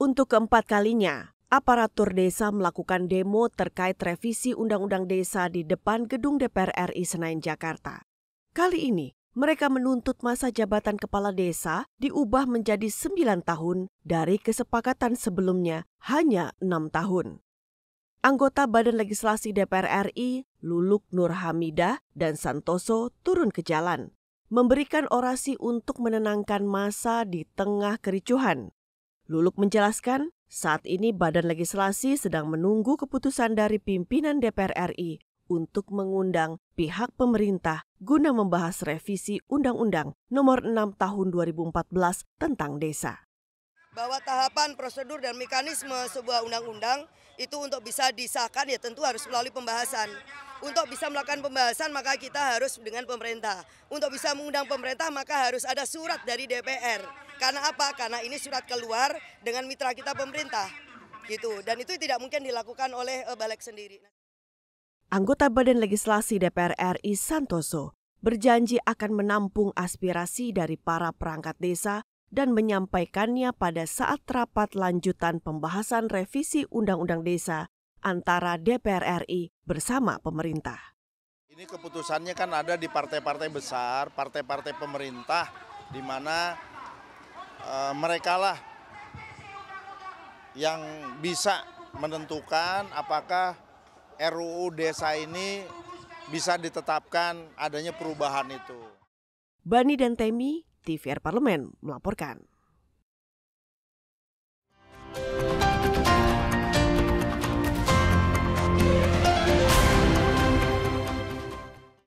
Untuk keempat kalinya, aparatur desa melakukan demo terkait revisi Undang-Undang Desa di depan gedung DPR RI Senayan Jakarta. Kali ini, mereka menuntut masa jabatan kepala desa diubah menjadi sembilan tahun dari kesepakatan sebelumnya hanya enam tahun. Anggota Badan Legislasi DPR RI, Luluk Nurhamida dan Santoso turun ke jalan, memberikan orasi untuk menenangkan masa di tengah kericuhan Luluk menjelaskan, saat ini Badan Legislasi sedang menunggu keputusan dari pimpinan DPR RI untuk mengundang pihak pemerintah guna membahas revisi Undang-Undang Nomor 6 Tahun 2014 tentang Desa bahwa tahapan prosedur dan mekanisme sebuah undang-undang itu untuk bisa disahkan ya tentu harus melalui pembahasan. Untuk bisa melakukan pembahasan maka kita harus dengan pemerintah. Untuk bisa mengundang pemerintah maka harus ada surat dari DPR. Karena apa? Karena ini surat keluar dengan mitra kita pemerintah. Gitu. Dan itu tidak mungkin dilakukan oleh eh, Balek sendiri. Anggota Badan Legislasi DPR RI Santoso berjanji akan menampung aspirasi dari para perangkat desa dan menyampaikannya pada saat rapat lanjutan pembahasan revisi Undang-Undang Desa antara DPR RI bersama pemerintah. Ini keputusannya kan ada di partai-partai besar, partai-partai pemerintah, di mana e, mereka lah yang bisa menentukan apakah RUU desa ini bisa ditetapkan adanya perubahan itu. Bani dan Temi TVR Parlemen melaporkan.